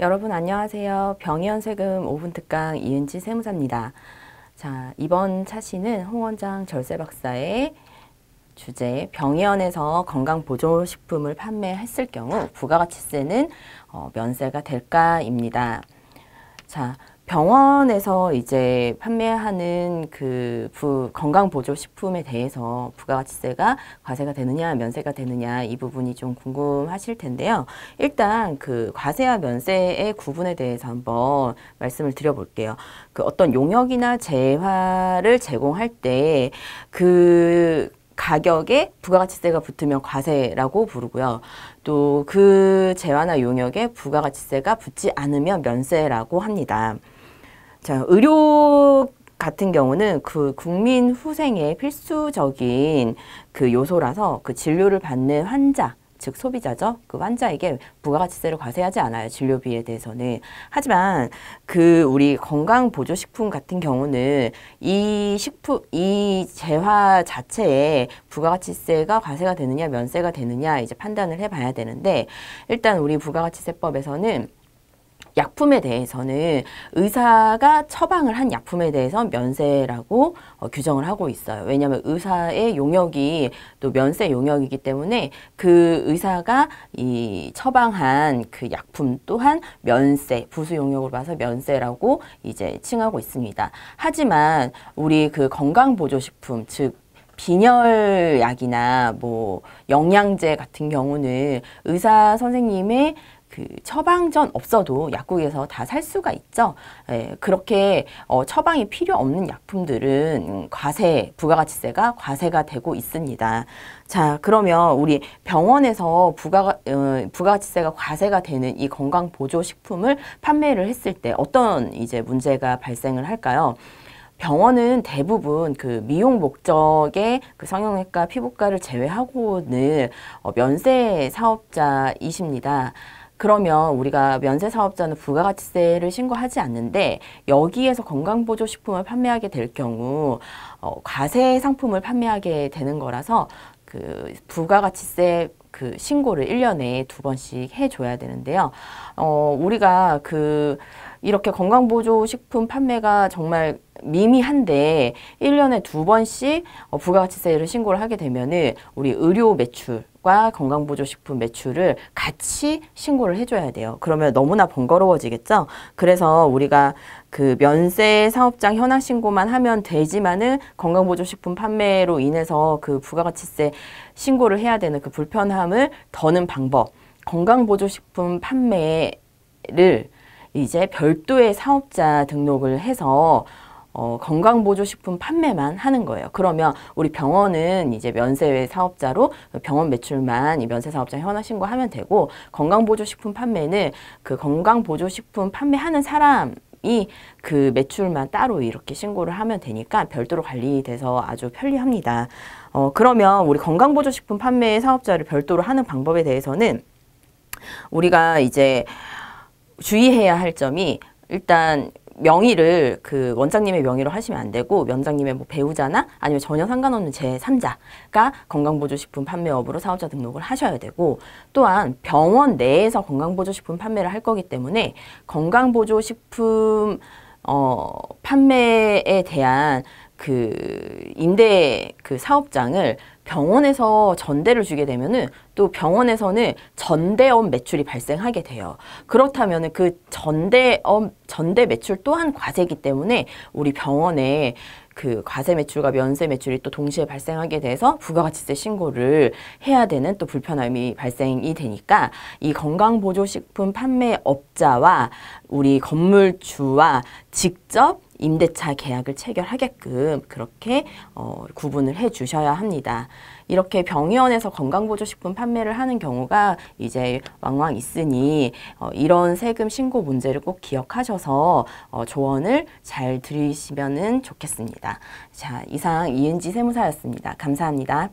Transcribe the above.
여러분 안녕하세요. 병이연세금 5분 특강 이은지 세무사입니다. 자, 이번 차시는 홍원장 절세 박사의 주제 병이연에서 건강보조식품을 판매했을 경우 부가가치세는 어, 면세가 될까입니다. 자, 병원에서 이제 판매하는 그 부, 건강보조식품에 대해서 부가가치세가 과세가 되느냐 면세가 되느냐 이 부분이 좀 궁금하실 텐데요. 일단 그 과세와 면세의 구분에 대해서 한번 말씀을 드려볼게요. 그 어떤 용역이나 재화를 제공할 때 그 가격에 부가가치세가 붙으면 과세라고 부르고요. 또 그 재화나 용역에 부가가치세가 붙지 않으면 면세라고 합니다. 자, 의료 같은 경우는 그 국민 후생의 필수적인 그 요소라서 그 진료를 받는 환자, 즉 소비자죠. 그 환자에게 부가가치세를 과세하지 않아요. 진료비에 대해서는. 하지만 그 우리 건강보조식품 같은 경우는 이 식품, 이 재화 자체에 부가가치세가 과세가 되느냐, 면세가 되느냐 이제 판단을 해봐야 되는데 일단 우리 부가가치세법에서는 약품에 대해서는 의사가 처방을 한 약품에 대해서 면세라고 어, 규정을 하고 있어요. 왜냐하면 의사의 용역이 또 면세 용역이기 때문에 그 의사가 이 처방한 그 약품 또한 면세, 부수 용역으로 봐서 면세라고 이제 칭하고 있습니다. 하지만 우리 그 건강보조식품, 즉 빈혈약이나 뭐 영양제 같은 경우는 의사 선생님의 그 처방전 없어도 약국에서 다 살 수가 있죠. 예, 그렇게 어, 처방이 필요 없는 약품들은 과세, 부가가치세가 과세가 되고 있습니다. 자, 그러면 우리 병원에서 부가, 어, 부가가치세가 과세가 되는 이 건강보조식품을 판매를 했을 때 어떤 이제 문제가 발생을 할까요? 병원은 대부분 그 미용 목적의 그 성형외과, 피부과를 제외하고는 어, 면세 사업자이십니다. 그러면 우리가 면세 사업자는 부가가치세를 신고하지 않는데 여기에서 건강보조식품을 판매하게 될 경우 어, 과세 상품을 판매하게 되는 거라서 그 부가가치세 그 신고를 일년에두 번씩 해줘야 되는데요. 어, 우리가 그 이렇게 건강보조식품 판매가 정말 미미한데 일년에두 번씩 어, 부가가치세를 신고를 하게 되면은 우리 의료 매출 과 건강보조식품 매출을 같이 신고를 해줘야 돼요. 그러면 너무나 번거로워지겠죠? 그래서 우리가 그 면세 사업장 현황 신고만 하면 되지만은 건강보조식품 판매로 인해서 그 부가가치세 신고를 해야 되는 그 불편함을 더는 방법, 건강보조식품 판매를 이제 별도의 사업자 등록을 해서 어, 건강보조식품 판매만 하는 거예요. 그러면 우리 병원은 이제 면세 사업자로 병원 매출만 이 면세 사업자 현황 신고하면 되고 건강보조식품 판매는 그 건강보조식품 판매하는 사람 이그 매출만 따로 이렇게 신고를 하면 되니까 별도로 관리돼서 아주 편리합니다. 어, 그러면 우리 건강보조식품 판매 사업자를 별도로 하는 방법에 대해서는 우리가 이제 주의해야 할 점이 일단 명의를 그 원장님의 명의로 하시면 안 되고 원장님의 뭐 배우자나 아니면 전혀 상관없는 제3자가 건강보조식품 판매업으로 사업자 등록을 하셔야 되고 또한 병원 내에서 건강보조식품 판매를 할 거기 때문에 건강보조식품 어, 판매에 대한 그 임대 그 사업장을 병원에서 전대를 주게 되면은 또 병원에서는 전대업 매출이 발생하게 돼요. 그렇다면은 그 전대업 전대 매출 또한 과세기 때문에 우리 병원에 그 과세 매출과 면세 매출이 또 동시에 발생하게 돼서 부가가치세 신고를 해야 되는 또 불편함이 발생이 되니까 이 건강보조식품 판매업자와 우리 건물주와 직접 임대차 계약을 체결하게끔 그렇게 어, 구분을 해 주셔야 합니다. 이렇게 병의원에서 건강보조식품 판매를 하는 경우가 이제 왕왕 있으니 어, 이런 세금 신고 문제를 꼭 기억하셔서 어, 조언을 잘드리시면 좋겠습니다. 자, 이상 이은지 세무사였습니다. 감사합니다.